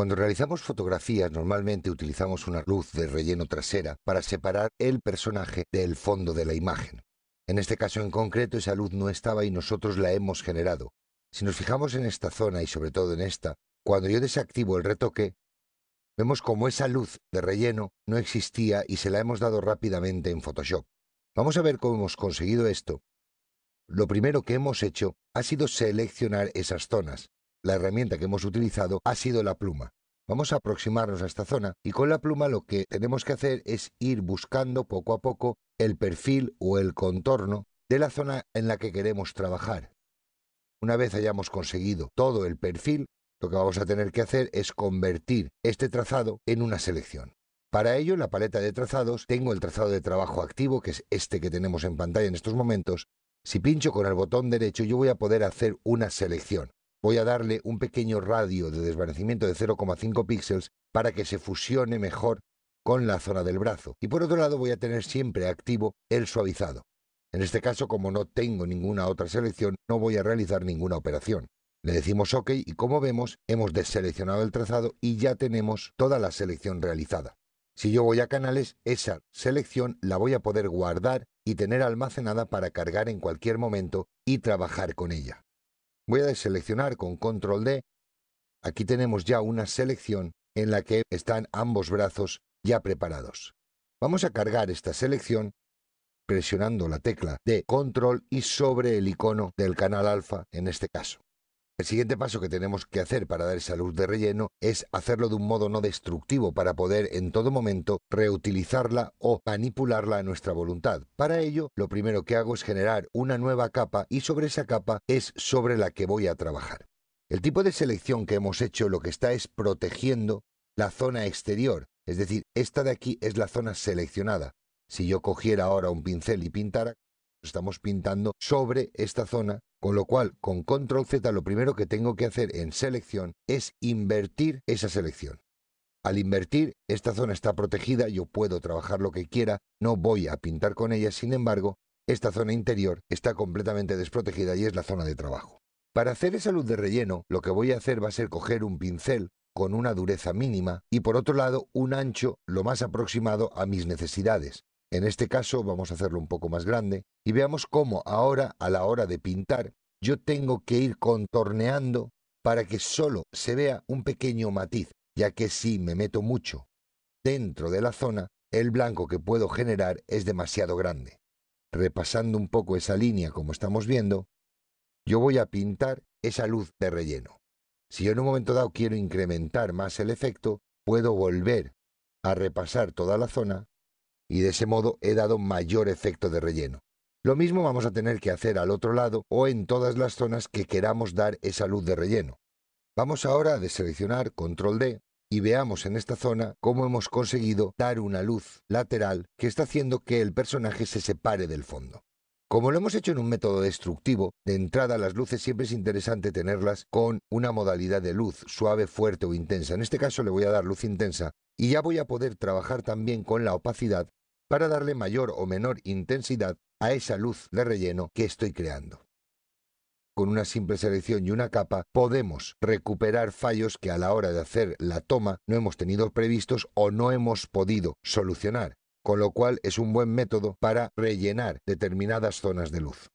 Cuando realizamos fotografías normalmente utilizamos una luz de relleno trasera para separar el personaje del fondo de la imagen. En este caso en concreto esa luz no estaba y nosotros la hemos generado. Si nos fijamos en esta zona y sobre todo en esta, cuando yo desactivo el retoque, vemos como esa luz de relleno no existía y se la hemos dado rápidamente en Photoshop. Vamos a ver cómo hemos conseguido esto. Lo primero que hemos hecho ha sido seleccionar esas zonas. La herramienta que hemos utilizado ha sido la pluma. Vamos a aproximarnos a esta zona y con la pluma lo que tenemos que hacer es ir buscando poco a poco el perfil o el contorno de la zona en la que queremos trabajar. Una vez hayamos conseguido todo el perfil, lo que vamos a tener que hacer es convertir este trazado en una selección. Para ello, en la paleta de trazados tengo el trazado de trabajo activo, que es este que tenemos en pantalla en estos momentos. Si pincho con el botón derecho, yo voy a poder hacer una selección voy a darle un pequeño radio de desvanecimiento de 0,5 píxeles para que se fusione mejor con la zona del brazo. Y por otro lado voy a tener siempre activo el suavizado. En este caso, como no tengo ninguna otra selección, no voy a realizar ninguna operación. Le decimos OK y como vemos, hemos deseleccionado el trazado y ya tenemos toda la selección realizada. Si yo voy a canales, esa selección la voy a poder guardar y tener almacenada para cargar en cualquier momento y trabajar con ella. Voy a seleccionar con control D. Aquí tenemos ya una selección en la que están ambos brazos ya preparados. Vamos a cargar esta selección presionando la tecla de control y sobre el icono del canal alfa en este caso. El siguiente paso que tenemos que hacer para dar esa luz de relleno es hacerlo de un modo no destructivo para poder en todo momento reutilizarla o manipularla a nuestra voluntad. Para ello, lo primero que hago es generar una nueva capa y sobre esa capa es sobre la que voy a trabajar. El tipo de selección que hemos hecho lo que está es protegiendo la zona exterior, es decir, esta de aquí es la zona seleccionada. Si yo cogiera ahora un pincel y pintara, estamos pintando sobre esta zona, con lo cual con control Z lo primero que tengo que hacer en selección es invertir esa selección. Al invertir, esta zona está protegida, yo puedo trabajar lo que quiera, no voy a pintar con ella, sin embargo, esta zona interior está completamente desprotegida y es la zona de trabajo. Para hacer esa luz de relleno, lo que voy a hacer va a ser coger un pincel con una dureza mínima y por otro lado un ancho lo más aproximado a mis necesidades. En este caso vamos a hacerlo un poco más grande y veamos cómo ahora a la hora de pintar yo tengo que ir contorneando para que solo se vea un pequeño matiz, ya que si me meto mucho dentro de la zona, el blanco que puedo generar es demasiado grande. Repasando un poco esa línea como estamos viendo, yo voy a pintar esa luz de relleno. Si en un momento dado quiero incrementar más el efecto, puedo volver a repasar toda la zona y de ese modo he dado mayor efecto de relleno. Lo mismo vamos a tener que hacer al otro lado o en todas las zonas que queramos dar esa luz de relleno. Vamos ahora a deseleccionar control D y veamos en esta zona cómo hemos conseguido dar una luz lateral que está haciendo que el personaje se separe del fondo. Como lo hemos hecho en un método destructivo, de entrada las luces siempre es interesante tenerlas con una modalidad de luz, suave, fuerte o intensa. En este caso le voy a dar luz intensa y ya voy a poder trabajar también con la opacidad para darle mayor o menor intensidad a esa luz de relleno que estoy creando. Con una simple selección y una capa podemos recuperar fallos que a la hora de hacer la toma no hemos tenido previstos o no hemos podido solucionar, con lo cual es un buen método para rellenar determinadas zonas de luz.